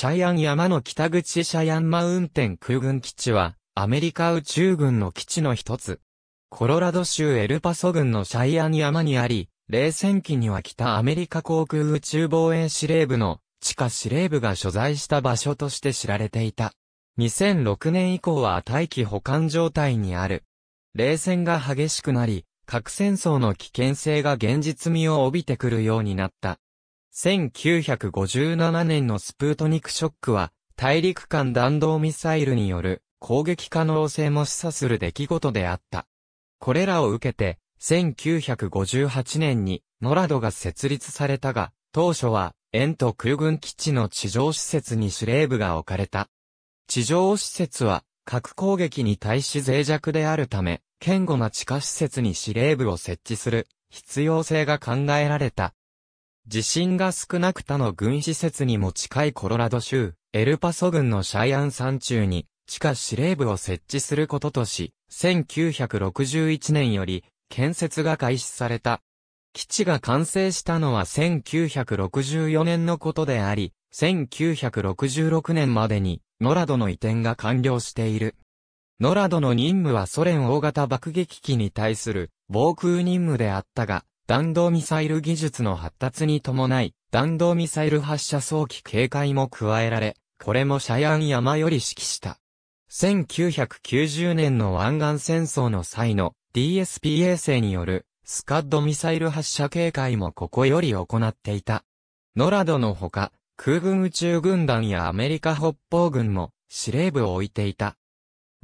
シャイアン山の北口シャイアンマウンテン空軍基地は、アメリカ宇宙軍の基地の一つ。コロラド州エルパソ軍のシャイアン山にあり、冷戦期には北アメリカ航空宇宙防衛司令部の地下司令部が所在した場所として知られていた。2006年以降は大気保管状態にある。冷戦が激しくなり、核戦争の危険性が現実味を帯びてくるようになった。1957年のスプートニクショックは、大陸間弾道ミサイルによる攻撃可能性も示唆する出来事であった。これらを受けて、1958年にノラドが設立されたが、当初は、円と空軍基地の地上施設に司令部が置かれた。地上施設は、核攻撃に対し脆弱であるため、堅固な地下施設に司令部を設置する必要性が考えられた地震が少なく他の軍施設にも近いコロラド州、エルパソ軍のシャイアン山中に、地下司令部を設置することとし、1961年より、建設が開始された。基地が完成したのは1964年のことであり、1966年までに、ノラドの移転が完了している。ノラドの任務はソ連大型爆撃機に対する防空任務であったが、弾道ミサイル技術の発達に伴い、弾道ミサイル発射早期警戒も加えられ、これもシャヤン山より指揮した。1990年の湾岸戦争の際の DSP 衛星によるスカッドミサイル発射警戒もここより行っていた。ノラドのほか、空軍宇宙軍団やアメリカ北方軍も司令部を置いていた。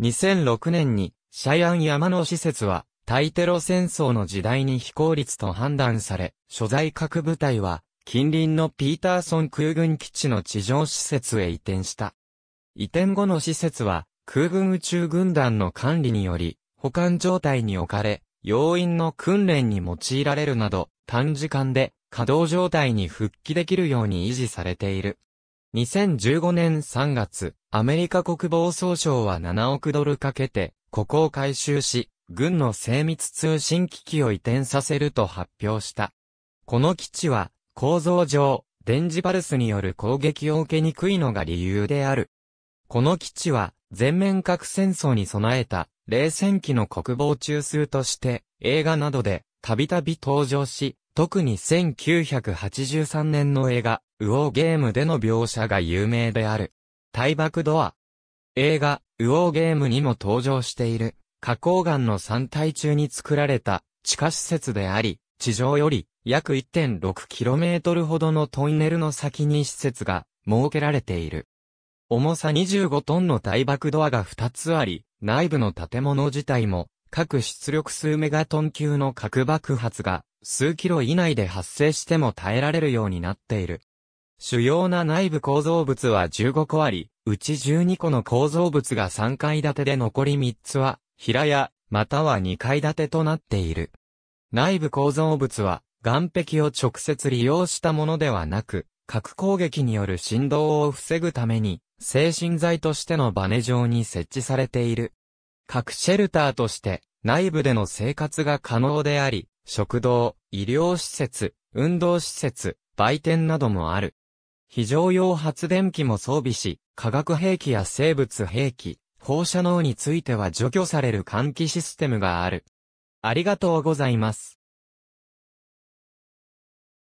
2006年にシャヤン山の施設は対テロ戦争の時代に非効率と判断され、所在各部隊は、近隣のピーターソン空軍基地の地上施設へ移転した。移転後の施設は、空軍宇宙軍団の管理により、保管状態に置かれ、要員の訓練に用いられるなど、短時間で稼働状態に復帰できるように維持されている。2015年3月、アメリカ国防総省は7億ドルかけて、ここを改修し、軍の精密通信機器を移転させると発表した。この基地は、構造上、電磁パルスによる攻撃を受けにくいのが理由である。この基地は、全面核戦争に備えた、冷戦期の国防中枢として、映画などで、たびたび登場し、特に1983年の映画、ウォーゲームでの描写が有名である。大爆ドア。映画、ウォーゲームにも登場している。花崗岩の山体中に作られた地下施設であり、地上より約 1.6km ほどのトンネルの先に施設が設けられている。重さ25トンの大爆ドアが2つあり、内部の建物自体も各出力数メガトン級の核爆発が数キロ以内で発生しても耐えられるようになっている。主要な内部構造物は15個あり、うち12個の構造物が3階建てで残り3つは平屋、または2階建てとなっている。内部構造物は、岩壁を直接利用したものではなく、核攻撃による振動を防ぐために、精神剤としてのバネ状に設置されている。核シェルターとして、内部での生活が可能であり、食堂、医療施設、運動施設、売店などもある。非常用発電機も装備し、化学兵器や生物兵器、放射能については除去される換気システムがある。ありがとうございます。